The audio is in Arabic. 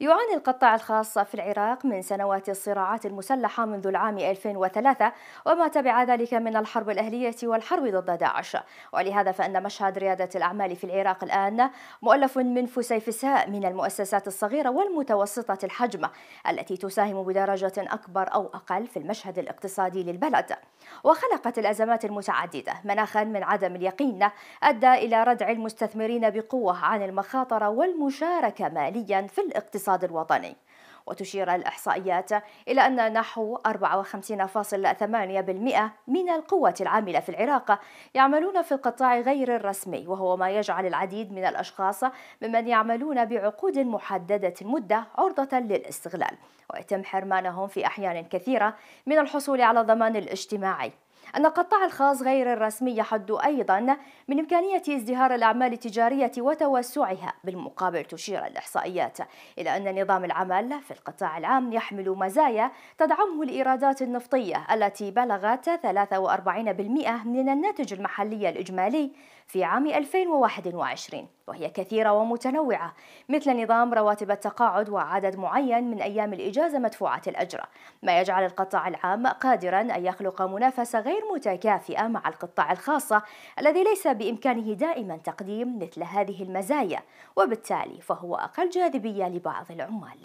يعاني القطاع الخاص في العراق من سنوات الصراعات المسلحة منذ العام 2003 وما تبع ذلك من الحرب الأهلية والحرب ضد داعش ولهذا فإن مشهد ريادة الأعمال في العراق الآن مؤلف من فسيفساء من المؤسسات الصغيرة والمتوسطة الحجم التي تساهم بدرجة أكبر أو أقل في المشهد الاقتصادي للبلد وخلقت الأزمات المتعددة مناخا من عدم اليقين أدى إلى ردع المستثمرين بقوة عن المخاطرة والمشاركة ماليا في الاقتصاد الاقتصاد الوطني وتشير الإحصائيات إلى أن نحو 54.8% من القوة العاملة في العراق يعملون في القطاع غير الرسمي وهو ما يجعل العديد من الأشخاص ممن يعملون بعقود محددة المدة عرضة للاستغلال ويتم حرمانهم في أحيان كثيرة من الحصول على ضمان الاجتماعي أن القطاع الخاص غير الرسمي يحد أيضا من إمكانية ازدهار الأعمال التجارية وتوسعها بالمقابل تشير الإحصائيات إلى أن نظام العمل في القطاع العام يحمل مزايا تدعمه الإيرادات النفطية التي بلغت 43% من الناتج المحلي الإجمالي في عام 2021 وهي كثيرة ومتنوعة مثل نظام رواتب التقاعد وعدد معين من أيام الإجازة مدفوعة الأجرة ما يجعل القطاع العام قادرا أن يخلق منافسة غير غير متكافئة مع القطاع الخاصة الذي ليس بإمكانه دائما تقديم مثل هذه المزايا وبالتالي فهو أقل جاذبية لبعض العمال